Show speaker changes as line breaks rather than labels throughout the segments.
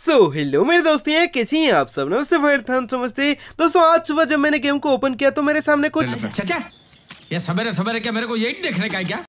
सो so, hello मेरे दोस्ती हैं किसी हैं आप सब नमस्ते भैरथन समझते दोस्तों आज सुबह जब मैंने गेम को ओपन किया तो मेरे सामने कुछ चाचा ये सवेरे सवेरे क्या मेरे को यही देखने का है क्या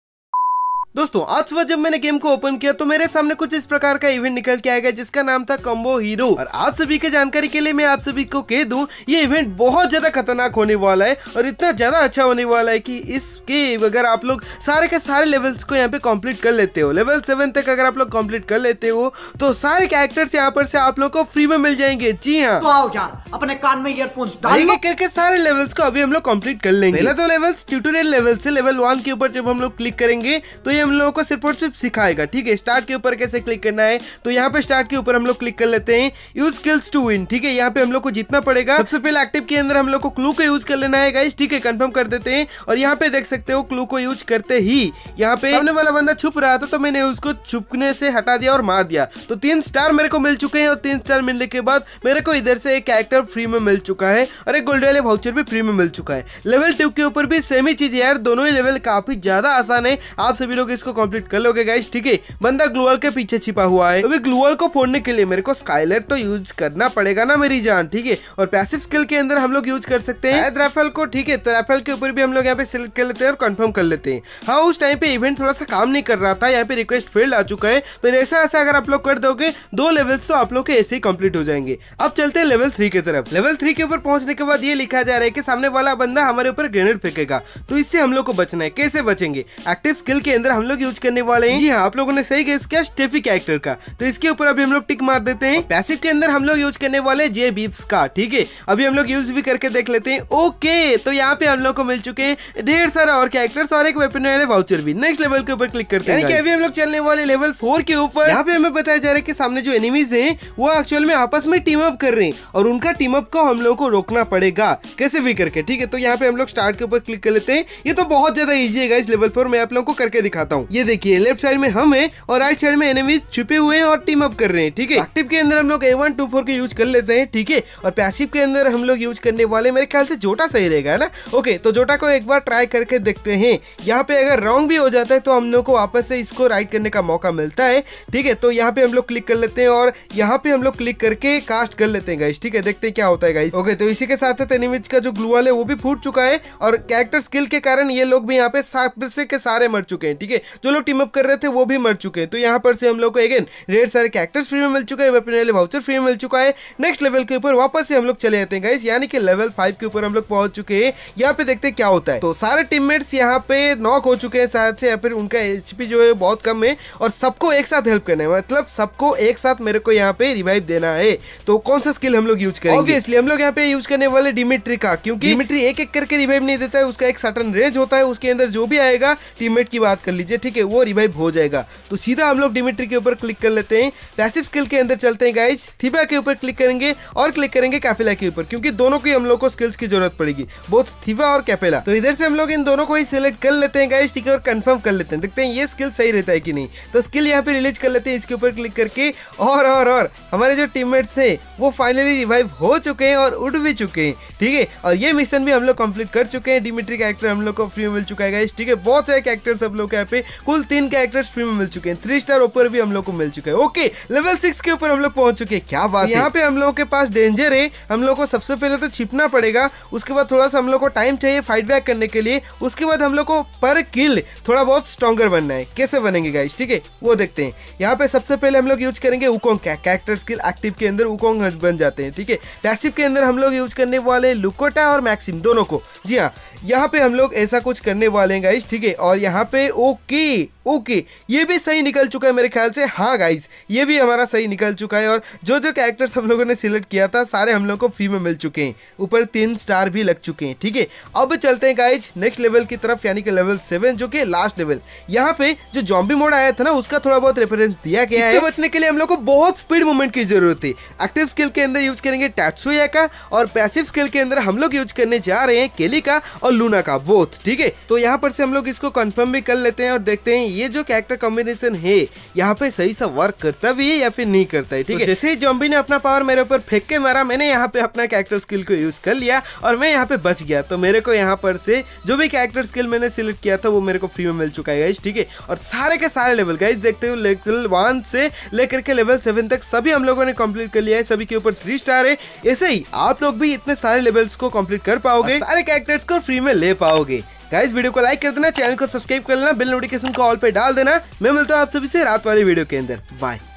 दोस्तों आज सुबह जब मैंने गेम को ओपन किया तो मेरे सामने कुछ इस प्रकार का इवेंट निकल के आएगा जिसका नाम था कम्बो हीरो और आप सभी के जानकारी के लिए मैं आप सभी को कह दूं ये इवेंट बहुत ज्यादा खतरनाक होने वाला है और इतना ज्यादा अच्छा होने वाला है कि इसके अगर आप लोग सारे के सारे लेवल्स को यहाँ पे कम्प्लीट कर लेते हो लेवल सेवन तक अगर आप लोग कम्प्लीट कर लेते हो तो सारे कैरेक्टर्स यहाँ पर से आप लोग को फ्री में मिल जाएंगे जी हाँ तो अपने कान में ईयरफोन्स डालेंगे करके सारे लेवल्स को अभी हम लोग कम्प्लीट कर लेंगे पहला तो लेवल्स ट्यूटोरियल लेवल से लेवल वन के ऊपर जब हम लोग क्लिक करेंगे तो हम लोगों को सिर्फ और सिर्फ सिखाएगा ठीक है स्टार्ट के ऊपर कैसे क्लिक करना है तो यहाँ पे स्टार्ट के ऊपर हम लोग क्लिक कर लेते हैं यूज स्किल्स टू विन ठीक है यहाँ पे हम लोग को जितना पड़ेगा सबसे पहले एक्टिव के अंदर हम लोग को क्लू का यूज कर लेना है गाइस ठीक है कंफर्म कर देते हैं और यहाँ पे देख सकते हो क्लू को यूज करते ही यहाँ पे सामने वाला बंदा छुप रहा था तो मैंने उसको छुपने से हटा दिया और मार दिया तो तीन स्टार मेरे को मिल चुके हैं और तीन स्टार मिलने के बाद मेरे को इधर से एक कैरेक्टर फ्री में मिल चुका है और एक गोल्ड वाले वाउचर भी फ्री में मिल चुका है लेवल टू के ऊपर भी सेम ही चीज है यार दोनों ही लेवल काफी ज्यादा आसान है आप सभी लोग लोग इसको कंप्लीट कर लोगे गाइस ठीक है बंदा ग्लूअल के पीछे छिपा हुआ है अभी ग्लूअल को फोड़ने के लिए मेरे को स्काइलर तो यूज करना पड़ेगा ना मेरी जान ठीक है और पैसिव स्किल के अंदर हम लोग यूज कर सकते हैं राफेल को ठीक है तो राफेल के ऊपर भी हम लोग यहाँ पे सिलेक्ट कर लेते हैं और कंफर्म कर लेते हैं हाँ उस टाइम पे इवेंट थोड़ा सा काम नहीं कर रहा था यहाँ पे रिक्वेस्ट फेल्ड आ चुका है पर ऐसा ऐसा अगर आप लोग कर दोगे दो लेवल्स तो आप लोग के ऐसे ही कम्प्लीट हो जाएंगे अब चलते हैं लेवल थ्री की तरफ लेवल थ्री के ऊपर पहुंचने के बाद ये लिखा जा रहा है कि सामने वाला बंदा हमारे ऊपर ग्रेनेड फेंकेगा तो इससे हम लोग को बचना है कैसे बचेंगे एक्टिव स्किल के अंदर हम लोग यूज करने वाले हैं जी हाँ आप लोगों ने सही गेस किया स्टेफी कैरेक्टर का तो इसके ऊपर अभी हम लोग टिक मार देते हैं पैसिव के अंदर हम लोग यूज करने वाले जे बीप्स का ठीक है अभी हम लोग यूज भी करके देख लेते हैं ओके तो यहाँ पे हम लोग को मिल चुके हैं ढेर सारा और कैरेक्टर और एक वेपन वाले वाउचर भी नेक्स्ट लेवल के ऊपर क्लिक करते हैं अभी हम लोग चलने वाले लेवल फोर के ऊपर यहाँ पे हमें बताया जा रहा है की सामने जो एनिमीज है वो एक्चुअल में आपस में टीम अप कर रहे हैं और उनका टीम अप को हम लोग को रोकना पड़ेगा कैसे भी करके ठीक है तो यहाँ पे हम लोग स्टार्ट के ऊपर क्लिक कर लेते हैं ये तो बहुत ज्यादा इजी है इस लेवल पर मैं आप लोगों को करके दिखाता बताता हूँ ये देखिए लेफ्ट साइड में हम है और राइट साइड में एनिमीज छुपे हुए हैं और टीम अप कर रहे हैं ठीक है एक्टिव के अंदर हम लोग ए वन टू फोर के यूज कर लेते हैं ठीक है और पैसिव के अंदर हम लोग यूज करने वाले मेरे ख्याल से जोटा सही रहेगा ना ओके तो जोटा को एक बार ट्राई करके देखते हैं यहाँ पे अगर रॉन्ग भी हो जाता है तो हम लोग को वापस से इसको राइट करने का मौका मिलता है ठीक है तो यहाँ पे हम लोग क्लिक कर लेते हैं और यहाँ पे हम लोग क्लिक करके कास्ट कर लेते हैं गाइस ठीक है देखते हैं क्या होता है गाइस ओके तो इसी के साथ साथ एनिमिज का जो ग्लूवाल है वो भी फूट चुका है और कैरेक्टर स्किल के कारण ये लोग भी यहाँ पे सारे के सारे मर चुके हैं ठीक है जो लोग टीम अप कर रहे थे वो भी मर चुके हैं तो यहाँ पर से हम लोग को अगेन ढेर सारे कैरेक्टर्स फ्री में मिल चुके हैं वेपन वाले वाउचर फ्री में मिल चुका है नेक्स्ट लेवल के ऊपर वापस से हम लोग चले जाते हैं गाइस यानी कि लेवल फाइव के ऊपर हम लोग पहुंच चुके हैं यहाँ पे देखते हैं क्या होता है तो सारे टीममेट्स यहाँ पे नॉक हो चुके हैं शायद से या फिर उनका एच जो है बहुत कम है और सबको एक साथ हेल्प करना है मतलब सबको एक साथ मेरे को यहाँ पे रिवाइव देना है तो कौन सा स्किल हम लोग यूज करें ऑब्वियसली हम लोग यहाँ पे यूज करने वाले डिमिट्री का क्योंकि डिमिट्री एक एक करके रिवाइव नहीं देता है उसका एक सटन रेंज होता है उसके अंदर जो भी आएगा टीममेट की बात कर लीजिए लीजिए ठीक है वो रिवाइव हो जाएगा तो सीधा हम लोग डिमिट्री के ऊपर क्लिक कर लेते हैं पैसिव स्किल के अंदर चलते हैं गाइज थीबा के ऊपर क्लिक करेंगे और क्लिक करेंगे कैपेला के ऊपर क्योंकि दोनों की हम लोग को स्किल्स की जरूरत पड़ेगी बोथ थीबा और कैपेला तो इधर से हम लोग इन दोनों को ही सिलेक्ट कर लेते हैं गाइज ठीक है और कन्फर्म कर लेते हैं देखते हैं ये स्किल सही रहता है कि नहीं तो स्किल यहाँ पे रिलीज कर लेते हैं इसके ऊपर क्लिक करके और और और हमारे जो टीममेट्स हैं वो फाइनली रिवाइव हो चुके हैं और उड़ भी चुके हैं ठीक है और ये मिशन भी हम लोग कंप्लीट कर चुके हैं डिमिट्री कैरेक्टर हम लोग को फ्री मिल चुका है गाइस ठीक है बहुत सारे कैरेक्टर्स हम लोग को यहाँ पे कुल तीन कैरेक्टर्स फ्री में मिल चुके हैं थ्री स्टार ऊपर भी हम लोग को मिल चुके हैं ओके लेवल सिक्स के ऊपर हम लोग पहुंच चुके हैं क्या बात यहाँ पे हम लोगों के पास डेंजर है हम लोग को सबसे पहले तो छिपना पड़ेगा उसके बाद थोड़ा सा हम लोग को टाइम चाहिए फाइट बैक करने के लिए उसके बाद हम लोग को पर किल थोड़ा बहुत स्ट्रॉगर बनना है कैसे बनेंगे गाइस ठीक है वो देखते हैं यहाँ पे सबसे पहले हम लोग यूज करेंगे उकोंग का कैरेक्टर स्किल एक्टिव के अंदर उकोंग बन जाते हैं ठीक है पैसिव के अंदर हम लोग यूज करने वाले लुकोटा और मैक्सिम दोनों को जी हाँ यहाँ पे हम लोग ऐसा कुछ करने वाले हैं गाइस ठीक है और यहाँ पे वो き ओके ये भी सही निकल चुका है मेरे ख्याल से हाँ गाइज ये भी हमारा सही निकल चुका है और जो जो कैरेक्टर्स हम लोगों ने सिलेक्ट किया था सारे हम लोग को फ्री में मिल चुके हैं ऊपर तीन स्टार भी लग चुके हैं ठीक है अब चलते हैं गाइज नेक्स्ट लेवल की तरफ यानी कि लेवल सेवन जो कि लास्ट लेवल यहाँ पे जो जॉम्बी मोड आया था ना उसका थोड़ा बहुत रेफरेंस दिया गया है बचने के लिए हम लोग को बहुत स्पीड मूवमेंट की जरूरत है एक्टिव स्किल के अंदर यूज करेंगे टैक्सुआ का और पैसिव स्किल के अंदर हम लोग यूज करने जा रहे हैं केली का और लूना का बोथ ठीक है तो यहाँ पर से हम लोग इसको कन्फर्म भी कर लेते हैं और देखते हैं ये जो कैरेक्टर कॉम्बिनेशन है यहाँ पे सही से वर्क करता भी है या फिर नहीं करता है ठीक तो है तो जैसे ही जॉम्बी ने अपना पावर मेरे ऊपर फेंक के मारा मैंने यहाँ पे अपना कैरेक्टर स्किल को यूज कर लिया और मैं यहाँ पे बच गया तो मेरे को यहाँ पर से जो भी कैरेक्टर स्किल मैंने सिलेक्ट किया था वो मेरे को फ्री में मिल चुका है ठीक है और सारे के सारे लेवल गाइज देखते हो लेवल वन से लेकर के लेवल सेवन तक सभी हम लोगों ने कंप्लीट कर लिया है सभी के ऊपर थ्री स्टार है ऐसे ही आप लोग भी इतने सारे लेवल्स को कंप्लीट कर पाओगे सारे कैरेक्टर्स को फ्री में ले पाओगे गाइस वीडियो को लाइक कर देना चैनल को सब्सक्राइब कर लेना बिल नोटिफिकेशन को ऑल पे डाल देना मैं मिलता हूँ आप सभी से रात वाली वीडियो के अंदर बाय